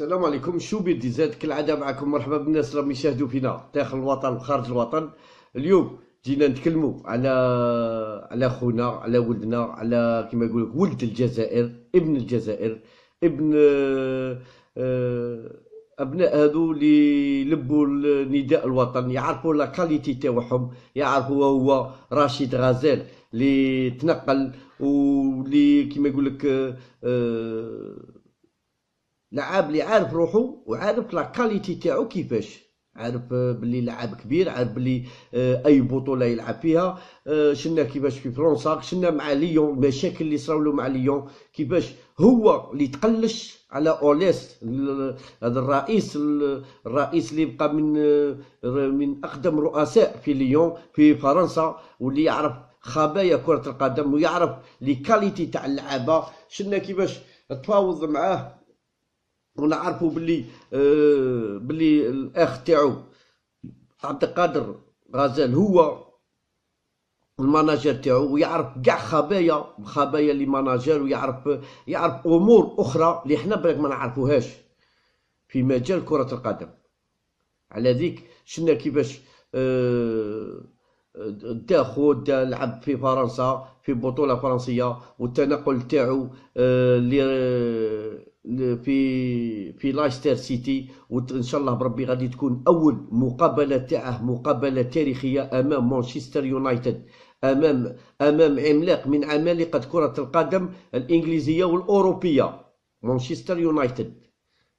السلام عليكم شو بدي زاد كالعاده معكم مرحبا بالناس اللي راهم يشاهدوا فينا داخل الوطن وخارج الوطن اليوم جينا نتكلموا على على خونا على ولدنا على كما يقول لك ولد الجزائر ابن الجزائر ابن آه، ابناء هذو اللي لبوا نداء الوطن يعرفوا لا كاليتي تاعهم يعرفوا هو رشيد غزال اللي تنقل واللي كما يقول لك أه لعاب اللي عارف روحو وعارف لا كاليتي تاعو كيفاش عارف آه، بلي لعاب كبير عارف بلي آه، اي بطوله يلعب فيها آه، شلنا كيفاش في فرنسا شلنا مع ليون المشاكل اللي صراو له مع ليون كيفاش هو اللي تقلش على اوليس هذا الرئيس الرئيس اللي بقى من من اقدم رؤساء في ليون في فرنسا واللي يعرف خبايا كره القدم ويعرف لي كاليتي تاع اللعابه شلنا كيفاش تفاوض معاه ولا بلي باللي آه الاخ تاعو عبد القادر غزال هو المناجر تاعو ويعرف كاع خبايا خبايا اللي مناجر ويعرف يعرف امور اخرى اللي حنا بالك ما نعرفوهاش في مجال كره القدم على ذيك شنا كيفاش آه دا خود لعب في فرنسا في بطوله فرنسيه والتنقل تاعو آه، في في لايستر سيتي وان شاء الله بربي غادي تكون اول مقابله تاعه مقابله تاريخيه امام مانشستر يونايتد امام امام عملاق من عمالقه كره القدم الانجليزيه والاوروبيه مانشستر يونايتد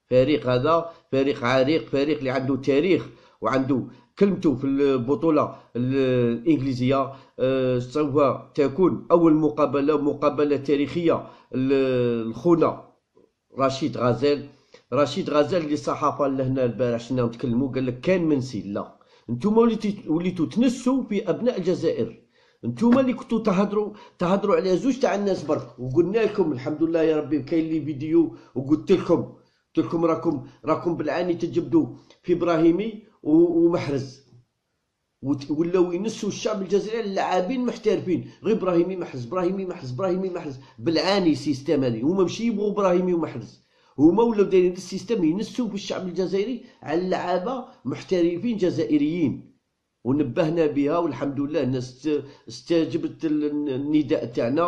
فريق هذا فريق عريق فريق اللي عنده تاريخ وعنده كلمته في البطولة الإنجليزية آه، سوف تكون أول مقابلة مقابلة تاريخية الخونة رشيد غزال رشيد غزال اللي الصحافه اللي هنا البارح شنا نتكلموا قال لك كان منسي لا نتوما وليتوا تنسوا في ابناء الجزائر انتم اللي كنتوا تهضروا تهضروا على زوج تاع الناس برك وقلنا لكم الحمد لله يا ربي كاين لي فيديو وقلت لكم قلت لكم راكم راكم بالعاني تجبدوا في ابراهيمي ومحرز ولاو ينسوا الشعب الجزائري اللاعبين محترفين غير ابراهيمي محرز ابراهيمي محرز ابراهيمي محرز بالعاني سيستم هذه هما ماشي يبغوا ابراهيمي ومحرز هما ولاو دايرين السيستم ينسوا في الشعب الجزائري على اللعابه محترفين جزائريين ونبهنا بها والحمد لله الناس استجبت النداء تاعنا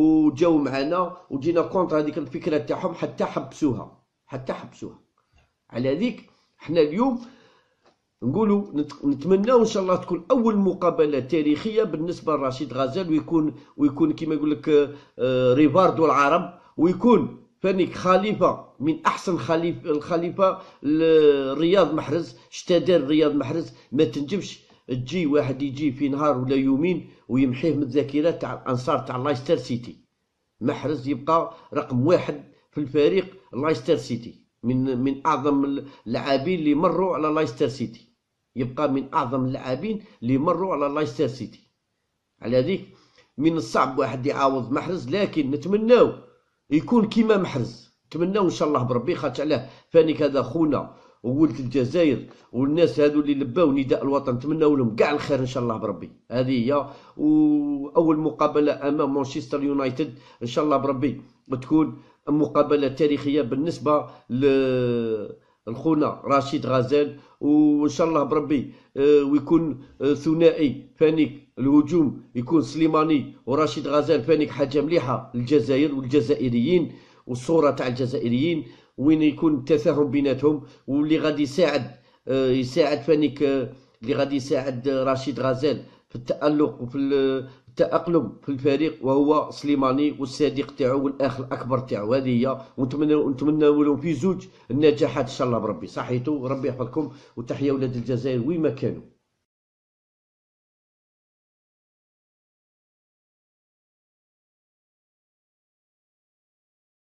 وجاو معنا وجينا كونتر هذيك الفكره تاعهم حتى حبسوها حتى حبسوها على ذيك حنا اليوم نقولوا نتمناو ان شاء الله تكون اول مقابله تاريخيه بالنسبه لرشيد غزال ويكون ويكون كما يقول لك آه، ريفاردو العرب ويكون فانيك خليفه من احسن خليف الخليفه الرياض محرز اشتدار رياض محرز ما تنجمش تجي واحد يجي في نهار ولا يومين ويمحيه من الذاكره تاع الانصار تاع لايستر سيتي محرز يبقى رقم واحد في الفريق لايستر سيتي من من اعظم اللاعبين اللي مروا على لايستر سيتي يبقى من اعظم اللاعبين اللي مروا على لايستر سيتي على ذيك من الصعب واحد يعاوض محرز لكن نتمناو يكون كيما محرز نتمناو ان شاء الله بربي خاطر علاه فانيك هذا خونا وولد الجزائر والناس هذو اللي لباو نداء الوطن نتمناو لهم كاع الخير ان شاء الله بربي هذه هي واول مقابله امام مانشستر يونايتد ان شاء الله بربي تكون مقابله تاريخيه بالنسبه ل الخونا رشيد غزال وان شاء الله بربي آه، ويكون آه، ثنائي فانيك الهجوم يكون سليماني ورشيد غزال فانيك حاجه مليحه للجزائر والجزائريين والصوره تاع الجزائريين وين يكون التفاهم بيناتهم واللي غادي يساعد آه، يساعد فانيك اللي غادي يساعد رشيد غزال في التألق وفي التأقلم في الفريق وهو سليماني والصديق تاعو والاخ الاكبر تاعو هذه هي ونتمنى لهم في زوج النجاحات ان شاء الله بربي صحيتو ربي يحفظكم وتحيه ولاد الجزائر وين ما كانوا